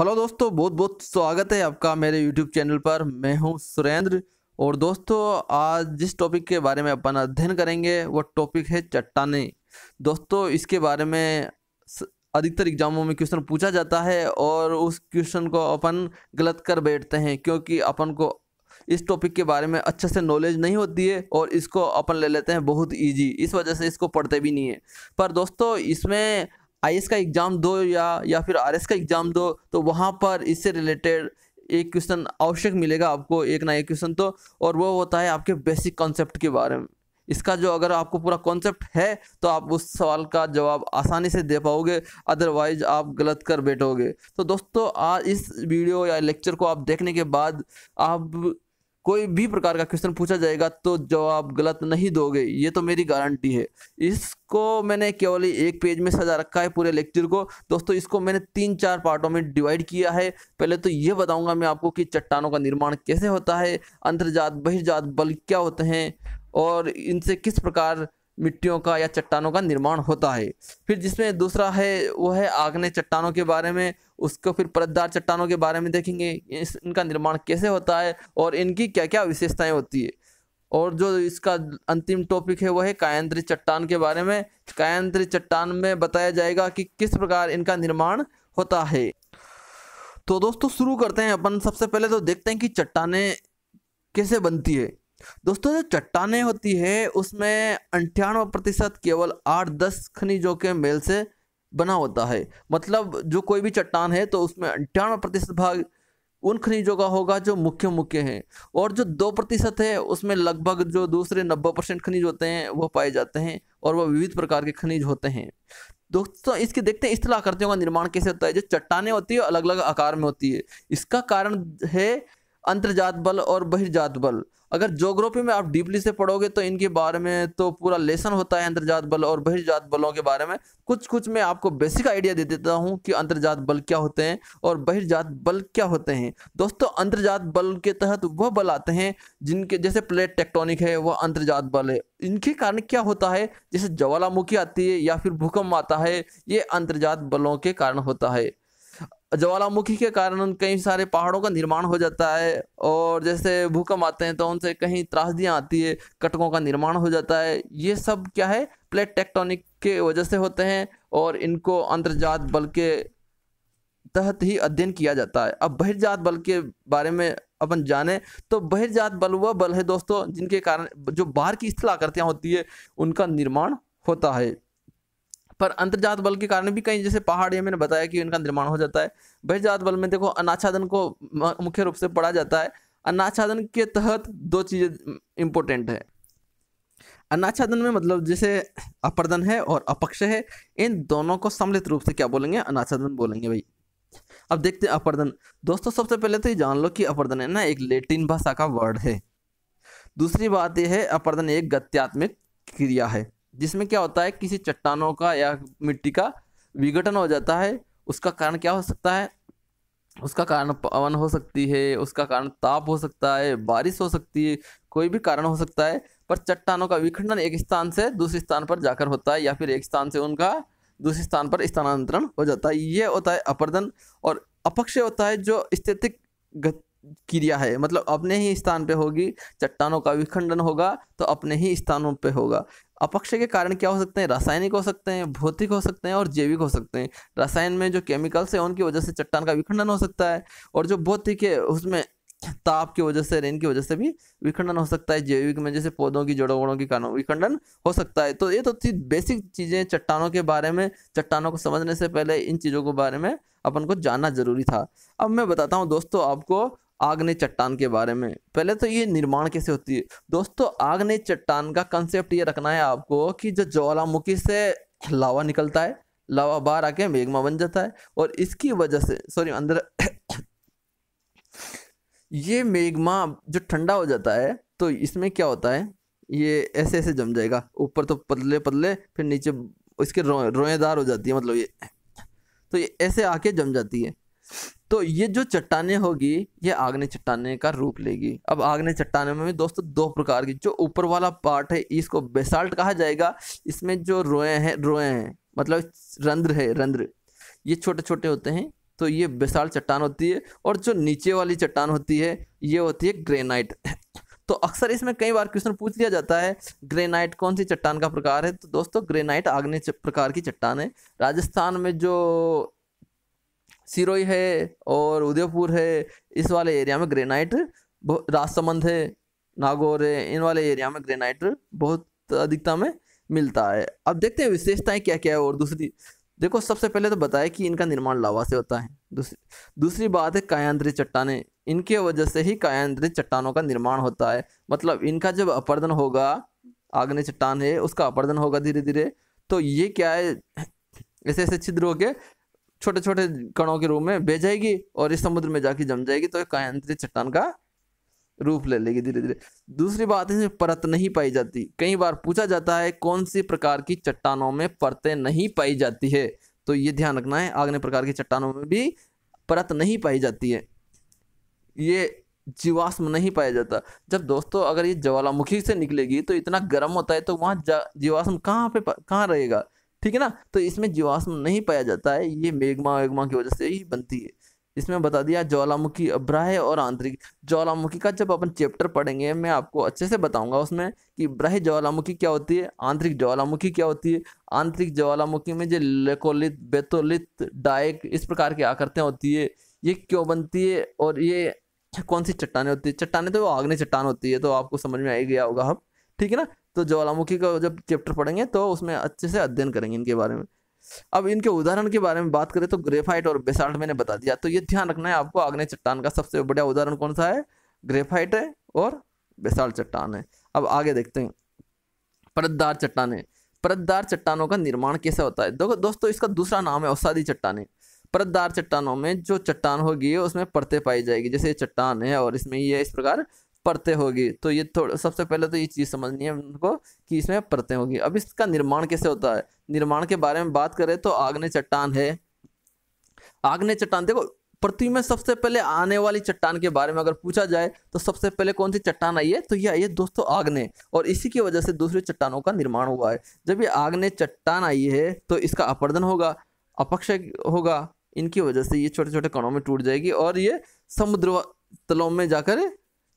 hello दोस्तों बहुत बहुत स्वागत है आपका मेरे यूट्यूब चैनल पर मैं हूं सुरेंद्र और दोस्तों आज जिस टॉपिक के बारे में अपन अध्ययन करेंगे वो टॉपिक है चट्टाने दोस्तों इसके बारे में अधिकतर एग्जामों में क्वेश्चन पूछा जाता है और उस क्वेश्चन को अपन गलत कर बैठते हैं क्योंकि अपन को इस टॉपिक के बारे में अच्छे से नॉलेज नहीं होती है और इसको अपन ले लेते हैं बहुत इजी इस वजह से इसको पढ़ते भी नहीं है पर दोस्तों इसमें आई का एग्ज़ाम दो या या फिर आर का एग्ज़ाम दो तो वहाँ पर इससे रिलेटेड एक क्वेश्चन आवश्यक मिलेगा आपको एक ना एक क्वेश्चन तो और वो होता है आपके बेसिक कॉन्सेप्ट के बारे में इसका जो अगर आपको पूरा कॉन्सेप्ट है तो आप उस सवाल का जवाब आसानी से दे पाओगे अदरवाइज आप गलत कर बैठोगे तो दोस्तों आज इस वीडियो या लेक्चर को आप देखने के बाद आप कोई भी प्रकार का क्वेश्चन पूछा जाएगा तो जवाब गलत नहीं दोगे ये तो मेरी गारंटी है इसको मैंने केवल एक पेज में सजा रखा है पूरे लेक्चर को दोस्तों इसको मैंने तीन चार पार्टों में डिवाइड किया है पहले तो ये बताऊंगा मैं आपको कि चट्टानों का निर्माण कैसे होता है अंतर्जात बहिर्जात बल क्या होते हैं और इनसे किस प्रकार मिट्टियों का या चट्टानों का निर्माण होता है फिर जिसमें दूसरा है वो है आग्ने चट्टानों के बारे में उसको फिर परतदार चट्टानों के बारे में देखेंगे इस, इनका निर्माण कैसे होता है और इनकी क्या क्या विशेषताएं होती है और जो इसका अंतिम टॉपिक है वो है कायंत्री चट्टान के बारे में कायंत्री चट्टान में बताया जाएगा कि किस प्रकार इनका निर्माण होता है तो दोस्तों शुरू करते हैं अपन सबसे पहले तो देखते हैं कि चट्टाने कैसे बनती है दोस्तों जो चट्टाने होती है उसमें अंठानवे प्रतिशत केवल आठ दस खनिजों के मेल से बना होता है मतलब जो कोई भी चट्टान है तो उसमें अंठानवे प्रतिशत भाग उन खनिजों का होगा जो मुख्य मुख्य हैं और जो दो प्रतिशत है उसमें लगभग जो दूसरे नब्बे परसेंट खनिज होते हैं वो पाए जाते हैं और वह विविध प्रकार के खनिज होते हैं दोस्तों इसके देखते हैं स्थलाकृतियों का निर्माण कैसे होता है जो चट्टाने होती है अलग अलग आकार में होती है इसका कारण है अंतर्जात बल और बहिर्जात बल अगर जोग्राफी में आप डीपली से पढ़ोगे तो इनके बारे में तो पूरा लेसन होता है अंतर्जात बल और बहिर्जात बलों के बारे में कुछ कुछ मैं आपको बेसिक आइडिया दे देता हूँ कि अंतर्जात बल क्या होते हैं और बहिर्जात बल क्या होते हैं दोस्तों अंतर्जात बल के तहत वह बल आते हैं जिनके जैसे प्लेट टेक्टोनिक है वह अंतर्जात बल है इनके कारण क्या होता है जैसे ज्वालामुखी आती है या फिर भूकंप आता है ये अंतर्जात बलों के कारण होता है ज्वालामुखी के कारण कई सारे पहाड़ों का निर्माण हो जाता है और जैसे भूकंप आते हैं तो उनसे कहीं त्रासदियाँ आती है कटकों का निर्माण हो जाता है ये सब क्या है प्लेट टेक्टोनिक के वजह से होते हैं और इनको अंतर्जात बल के तहत ही अध्ययन किया जाता है अब बहिर्जात बल के बारे में अपन जाने तो बहिर्जात बल वह बल है दोस्तों जिनके कारण जो बाहर की स्थलाकृतियाँ होती है उनका निर्माण होता है पर अंतर्जात बल के कारण भी कहीं जैसे पहाड़ मैंने बताया कि इनका निर्माण हो जाता है बहिर्जात बल में देखो अनाच्छादन को मुख्य रूप से पढ़ा जाता है अनाच्छादन के तहत दो चीज़ें इम्पोर्टेंट है अनाच्छादन में मतलब जैसे अपर्दन है और अपक्ष है इन दोनों को सम्मिलित रूप से क्या बोलेंगे अनाच्छादन बोलेंगे भाई अब देखते हैं अपर्दन दोस्तों सबसे पहले तो ये जान लो कि अपर्दन है ना एक लेटिन भाषा का वर्ड है दूसरी बात यह है अपर्दन एक गत्यात्मक क्रिया है जिसमें क्या होता है किसी चट्टानों का या मिट्टी का विघटन हो जाता है उसका कारण क्या हो सकता है उसका कारण पवन हो सकती है उसका कारण ताप हो सकता है बारिश हो सकती है कोई भी कारण हो सकता है पर चट्टानों का विखंडन एक स्थान से दूसरे स्थान पर जाकर होता है या फिर एक स्थान से उनका दूसरे स्थान पर स्थानांतरण हो जाता है ये होता है अपरदन और अपक्षय होता है जो स्थितिक क्रिया है मतलब अपने ही स्थान पे होगी चट्टानों का विखंडन होगा तो अपने ही स्थानों पे होगा अपक्षय के कारण क्या हो सकते हैं रासायनिक हो सकते हैं भौतिक हो सकते हैं और जैविक हो सकते हैं रसायन में जो केमिकल्स हैं उनकी वजह से चट्टान का विखंडन हो सकता है और जो भौतिक है उसमें ताप की वजह से रेन की वजह से भी विखंडन हो सकता है जैविक में जैसे पौधों की जड़ों वड़ों की कारण विखंडन हो सकता है तो ये तो थी बेसिक चीज़ें चट्टानों के बारे में चट्टानों को समझने से पहले इन चीज़ों के बारे में अपन को जानना जरूरी था अब मैं बताता हूँ दोस्तों आपको आगने चट्टान के बारे में पहले तो ये निर्माण कैसे होती है दोस्तों आगने चट्टान का कंसेप्ट ये रखना है आपको कि जो ज्वालामुखी से लावा निकलता है लावा बाहर आके मेघमा बन जाता है और इसकी वजह से सॉरी अंदर ये मेघमा जो ठंडा हो जाता है तो इसमें क्या होता है ये ऐसे ऐसे जम जाएगा ऊपर तो पतले पतले फिर नीचे इसके रो रोएदार हो जाती है मतलब ये तो ये ऐसे आके जम जाती है तो ये जो चट्टाने होगी ये आग्ने चट्टाने का रूप लेगी अब आग्ने चट्टाने में भी दोस्तों दो प्रकार की जो ऊपर वाला पार्ट है इसको बेसाल्ट कहा जाएगा इसमें जो रोए हैं रोए हैं मतलब रंध्र है रंध्र ये छोटे छोटे होते हैं तो ये बेसाल्ट चट्टान होती है और जो नीचे वाली चट्टान होती है ये होती है ग्रेनाइट तो अक्सर इसमें कई बार क्वेश्चन पूछ लिया जाता है ग्रेनाइट कौन सी चट्टान का प्रकार है तो दोस्तों ग्रेनाइट आग्नेय प्रकार की चट्टान है राजस्थान में जो सिरोई है और उदयपुर है इस वाले एरिया में ग्रेनाइट राजसमंद है नागौर है इन वाले एरिया में ग्रेनाइट बहुत अधिकता में मिलता है अब देखते हैं विशेषताएं क्या क्या है और दूसरी देखो सबसे पहले तो बताया कि इनका निर्माण लावा से होता है दूसरी दूसरी बात है कायांत्रित चट्टाने इनके वजह से ही कायांत्रित चट्टानों का निर्माण होता है मतलब इनका जब अपर्दन होगा आग्नेय चट्टान है उसका अपर्दन होगा धीरे धीरे तो ये क्या है ऐसे ऐसे छिद्र होके छोटे छोटे कणों के रूप में बह जाएगी और इस समुद्र में जाके जम जाएगी तो कायांतरित चट्टान का रूप ले लेगी धीरे धीरे दूसरी बात है परत नहीं पाई जाती कई बार पूछा जाता है कौन सी प्रकार की चट्टानों में परतें नहीं पाई जाती है तो ये ध्यान रखना है आगने प्रकार की चट्टानों में भी परत नहीं पाई जाती है ये जीवाश्म नहीं पाया जाता जब दोस्तों अगर ये ज्वालामुखी से निकलेगी तो इतना गर्म होता है तो वहाँ जीवाश्म कहाँ पे कहाँ रहेगा ठीक है ना तो इसमें जीवाश्म नहीं पाया जाता है ये मेघमा वेगमा की वजह से ही बनती है इसमें बता दिया ज्वालामुखी अब्राह और आंतरिक ज्वालामुखी का जब अपन चैप्टर पढ़ेंगे मैं आपको अच्छे से बताऊंगा उसमें कि ब्राह्य ज्वालामुखी क्या होती है आंतरिक ज्वालामुखी क्या होती है आंतरिक ज्वालामुखी में जो लेकोलित बेतोलित डायक इस प्रकार की आकृतियाँ होती है ये क्यों बनती है और ये कौन सी चट्टाने होती है चट्टाने तो वो आग्नि चट्टान होती है तो आपको समझ में आ गया होगा अब ठीक है ना तो ज्वालामुखी का जब चैप्टर पढ़ेंगे तो उसमें अच्छे से अध्ययन करेंगे इनके बारे में अब इनके उदाहरण के बारे में बात करें तो ग्रेफाइट और बेसाल्ट मैंने बता दिया तो ये ध्यान रखना है आपको आग्नेय चट्टान का सबसे बड़ा उदाहरण कौन सा है ग्रेफाइट है और बेसाल्ट चट्टान है अब आगे देखते हैं परतदार चट्टाने परतदार चट्टानों का निर्माण कैसे होता है देखो दोस्तों इसका दूसरा नाम है औसादी चट्टाने परतदार चट्टानों में जो चट्टान होगी उसमें परतें पाई जाएगी जैसे ये चट्टान है और इसमें ये इस प्रकार परतें होगी तो ये थोड़ा सबसे पहले तो ये चीज़ समझनी है उनको कि इसमें परतें होगी अब इसका निर्माण कैसे होता है निर्माण के बारे में बात करें तो आग्ने चट्टान है आग्ने चट्टान देखो पृथ्वी में सबसे पहले आने वाली चट्टान के बारे में अगर पूछा जाए तो सबसे पहले कौन सी चट्टान आई है तो ये आई है दोस्तों आग्ने और इसी की वजह से दूसरी चट्टानों का निर्माण हुआ है जब ये आग्ने चट्टान आई है तो इसका अपर्दन होगा अपक्षय होगा इनकी वजह से ये छोटे छोटे कणों में टूट जाएगी और ये समुद्र तलों में जाकर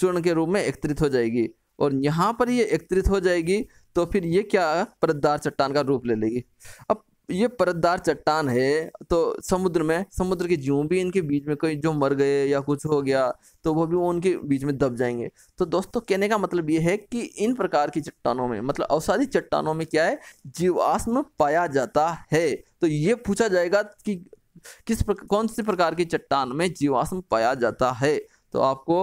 चूर्ण के रूप में एकत्रित हो जाएगी और यहाँ पर ये एकत्रित हो जाएगी तो फिर ये क्या परतदार चट्टान का रूप ले लेगी अब ये परतदार चट्टान है तो समुद्र में समुद्र के जीव भी इनके बीच में कोई जो मर गए या कुछ हो गया तो वो भी वो उनके बीच में दब जाएंगे तो दोस्तों कहने का मतलब ये है कि इन प्रकार की चट्टानों में मतलब अवसादी चट्टानों में क्या है जीवाश्म पाया जाता है तो ये पूछा जाएगा कि किस प्रक, कौन से प्रकार की चट्टान में जीवाश्म पाया जाता है तो आपको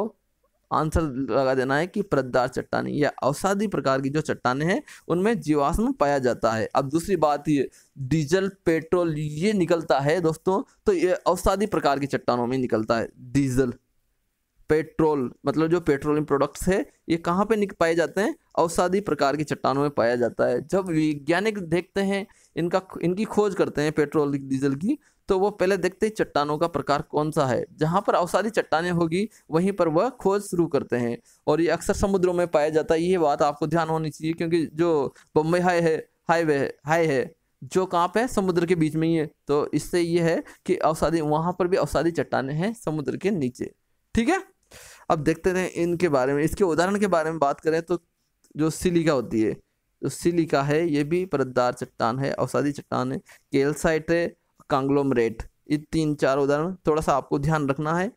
आंसर लगा देना है कि प्रद्दार चट्टाने या अवसादी प्रकार की जो चट्टाने हैं उनमें जीवाश्म पाया जाता है अब दूसरी बात ये डीजल पेट्रोल ये निकलता है दोस्तों तो ये औसादी प्रकार की चट्टानों में निकलता है डीजल पेट्रोल मतलब जो पेट्रोलियम प्रोडक्ट्स है ये कहाँ पे पाए जाते हैं अवसादी प्रकार की चट्टानों में पाया जाता है जब वैज्ञानिक देखते हैं इनका इनकी खोज करते हैं पेट्रोल डीजल की तो वो पहले देखते हैं चट्टानों का प्रकार कौन सा है जहाँ पर अवसादी चट्टाने होगी वहीं पर वह खोज शुरू करते हैं और ये अक्सर समुद्रों में पाया जाता है ये बात आपको ध्यान होनी चाहिए क्योंकि जो बम्बई हाई है हाईवे है हाई है जो कहाँ पे समुद्र के बीच में ही है तो इससे ये है कि अवसादी वहाँ पर भी अवसादी चट्टाने हैं समुद्र के नीचे ठीक है अब देखते रहे इनके बारे में इसके उदाहरण के बारे में बात करें तो जो सिलिका होती है जो सिलिका है ये भी परतदार चट्टान है औसादी चट्टान है केल्साइट है कांग्लोमरेट ये तीन चार उदाहरण थोड़ा सा आपको ध्यान रखना है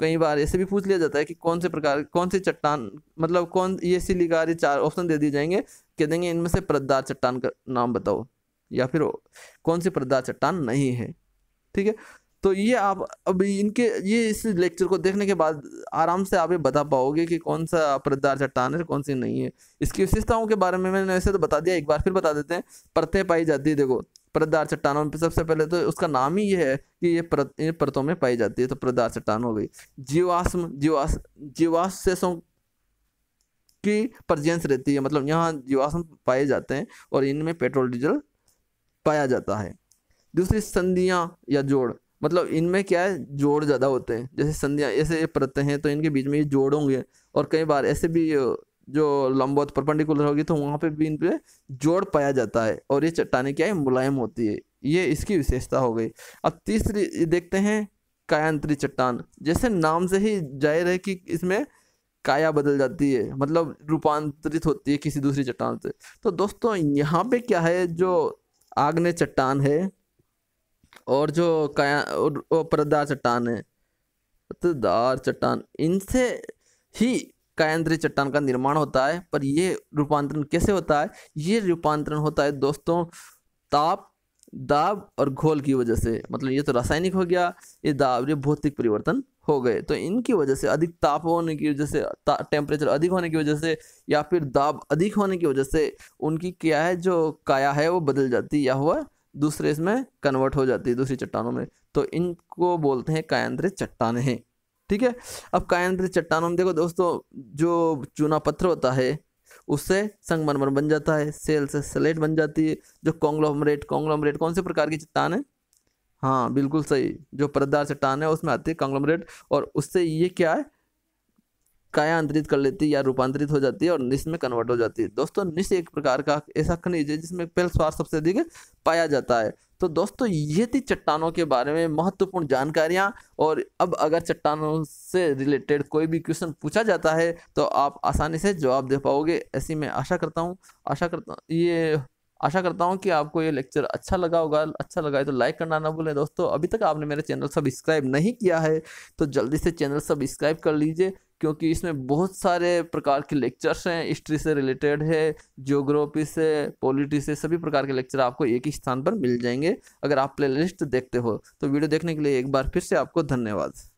कई बार ऐसे भी पूछ लिया जाता है कि कौन से प्रकार कौन से चट्टान मतलब कौन ये सिलिका ये चार ऑप्शन दे दिए जाएंगे कह देंगे इनमें से परतदार चट्टान का नाम बताओ या फिर कौन सी परतदार चट्टान नहीं है ठीक है तो ये आप अभी इनके ये इस लेक्चर को देखने के बाद आराम से आप ये बता पाओगे कि कौन सा परतदार चट्टान है कौन सी नहीं है इसकी विशेषताओं के बारे में मैंने ऐसे तो बता दिया एक बार फिर बता देते हैं परतें पाई जाती है देखो परतदार चट्टानों में सबसे पहले तो उसका नाम ही ये है कि ये परत इन परतों में पाई जाती है तो परदार चट्टान हो गई जीवाश्म जीवास जीवाशेषों की प्रजेंस रहती है मतलब यहाँ जीवाश्म पाए जाते हैं और इनमें पेट्रोल डीजल पाया जाता है दूसरी संधियाँ या जोड़ मतलब इनमें क्या है जोड़ ज़्यादा होते हैं जैसे संध्या ऐसे प्रत्यय हैं तो इनके बीच में ये जोड़ होंगे और कई बार ऐसे भी जो लंबवत परपेंडिकुलर होगी तो वहाँ पे भी इन पर जोड़ पाया जाता है और ये चट्टाने क्या है मुलायम होती है ये इसकी विशेषता हो गई अब तीसरी देखते हैं कायांतरी चट्टान जैसे नाम से ही जाहिर है कि इसमें काया बदल जाती है मतलब रूपांतरित होती है किसी दूसरी चट्टान से तो दोस्तों यहाँ पे क्या है जो आग्नेय चट्टान है और जो कया और वो प्रदार चट्टान है प्रदार चट्टान इनसे ही कायंत्री चट्टान का निर्माण होता है पर ये रूपांतरण कैसे होता है ये रूपांतरण होता है दोस्तों ताप दाब और घोल की वजह से मतलब ये तो रासायनिक हो गया ये दाब ये भौतिक परिवर्तन हो गए तो इनकी वजह से अधिक ताप होने की वजह से टेम्परेचर अधिक होने की वजह से या फिर दाब अधिक होने की वजह से उनकी क्या है जो काया है वो बदल जाती या हुआ दूसरे इसमें कन्वर्ट हो जाती है दूसरी चट्टानों में तो इनको बोलते हैं कायांतरित चट्टान हैं ठीक है अब कायांतरित चट्टानों में देखो दोस्तों जो चूना पत्थर होता है उससे संगमरमर बन जाता है सेल से सलेट बन जाती है जो कॉन्ग्लोमरेट कॉन्ग्लोमरेट कौन से प्रकार की चट्टान है हाँ बिल्कुल सही जो परदार चट्टान है उसमें आती है कॉन्ग्लोमरेट और उससे ये क्या है कायांतरित कर लेती है या रूपांतरित हो जाती है और निश में कन्वर्ट हो जाती है दोस्तों निश एक प्रकार का ऐसा खनिज है जिसमें स्वार सबसे अधिक पाया जाता है तो दोस्तों ये थी चट्टानों के बारे में महत्वपूर्ण जानकारियाँ और अब अगर चट्टानों से रिलेटेड कोई भी क्वेश्चन पूछा जाता है तो आप आसानी से जवाब दे पाओगे ऐसी मैं आशा करता हूँ आशा करता हूँ ये आशा करता हूँ कि आपको ये लेक्चर अच्छा लगा होगा अच्छा लगा है तो लाइक करना ना भूलें दोस्तों अभी तक आपने मेरे चैनल सब्सक्राइब नहीं किया है तो जल्दी से चैनल सब्सक्राइब कर लीजिए क्योंकि इसमें बहुत सारे प्रकार के लेक्चर्स हैं हिस्ट्री से रिलेटेड है जोग्राफी से पॉलिटी से सभी प्रकार के लेक्चर आपको एक ही स्थान पर मिल जाएंगे अगर आप प्ले देखते हो तो वीडियो देखने के लिए एक बार फिर से आपको धन्यवाद